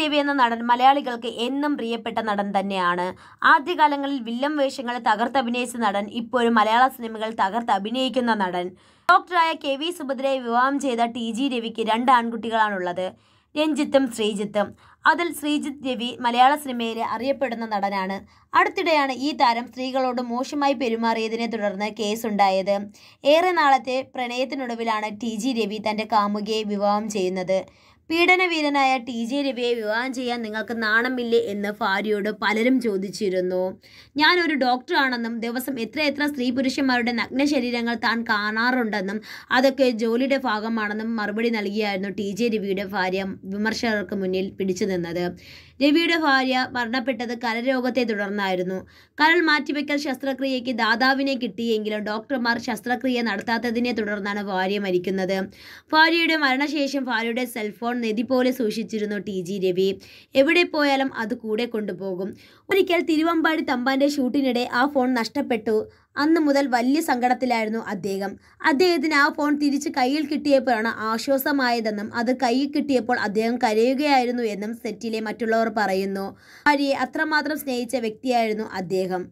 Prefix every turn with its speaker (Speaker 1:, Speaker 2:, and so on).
Speaker 1: രവി എന്ന നടൻ മലയാളികൾക്ക് എന്നും പ്രിയപ്പെട്ട നടൻ തന്നെയാണ് ആദ്യകാലങ്ങളിൽ വില്ലൻ വേഷങ്ങൾ അഭിനയിച്ച നടൻ ഇപ്പോഴും മലയാള സിനിമകൾ തകർത്ത് അഭിനയിക്കുന്ന നടൻ ഡോക്ടറായ കെ വി സുഭദ്രയെ വിവാഹം ചെയ്ത ടി ജി രവിക്ക് രണ്ട് ആൺകുട്ടികളാണുള്ളത് രഞ്ജിത്തും ശ്രീജിത്തും അതിൽ ശ്രീജിത്ത് രവി മലയാള സിനിമയിലെ അറിയപ്പെടുന്ന നടനാണ് അടുത്തിടെയാണ് ഈ താരം സ്ത്രീകളോട് മോശമായി പെരുമാറിയതിനെ തുടർന്ന് കേസുണ്ടായത് ഏറെ നാളത്തെ പ്രണയത്തിനൊടുവിലാണ് ടി ജി രവി തൻ്റെ കാമുകിയെ വിവാഹം ചെയ്യുന്നത് പീഡനവീരനായ ടി ജെ രവിയെ വിവാഹം ചെയ്യാൻ നിങ്ങൾക്ക് നാണമില്ലേ എന്ന് ഭാര്യയോട് പലരും ചോദിച്ചിരുന്നു ഞാനൊരു ഡോക്ടറാണെന്നും ദിവസം എത്ര എത്ര സ്ത്രീ പുരുഷന്മാരുടെ നഗ്ന ശരീരങ്ങൾ താൻ കാണാറുണ്ടെന്നും അതൊക്കെ ജോലിയുടെ ഭാഗമാണെന്നും മറുപടി നൽകിയായിരുന്നു ടി ജെ രവിയുടെ ഭാര്യ വിമർശകർക്ക് മുന്നിൽ പിടിച്ചു നിന്നത് രവിയുടെ ഭാര്യ മരണപ്പെട്ടത് കരരോഗത്തെ തുടർന്നായിരുന്നു കരൾ മാറ്റിവെക്കൽ ശസ്ത്രക്രിയയ്ക്ക് ദാതാവിനെ കിട്ടിയെങ്കിലും ഡോക്ടർമാർ ശസ്ത്രക്രിയ നടത്താത്തതിനെ തുടർന്നാണ് ഭാര്യ മരിക്കുന്നത് ഭാര്യയുടെ മരണശേഷം ഭാര്യയുടെ സെൽഫോൺ പോൺ നിധി പോലെ സൂക്ഷിച്ചിരുന്നു ടി ജി രവി എവിടെ പോയാലും അത് കൂടെ കൊണ്ടുപോകും ഒരിക്കൽ തിരുവമ്പാടി തമ്പാൻ്റെ ഷൂട്ടിനിടെ ആ ഫോൺ നഷ്ടപ്പെട്ടു അന്ന് മുതൽ വലിയ സങ്കടത്തിലായിരുന്നു അദ്ദേഹം അദ്ദേഹത്തിന് ആ ഫോൺ തിരിച്ച് കയ്യിൽ കിട്ടിയപ്പോഴാണ് ആശ്വാസമായതെന്നും അത് കയ്യിൽ കിട്ടിയപ്പോൾ അദ്ദേഹം കരയുകയായിരുന്നു എന്നും സെറ്റിലെ മറ്റുള്ളവർ പറയുന്നു ഭാര്യയെ അത്രമാത്രം സ്നേഹിച്ച വ്യക്തിയായിരുന്നു അദ്ദേഹം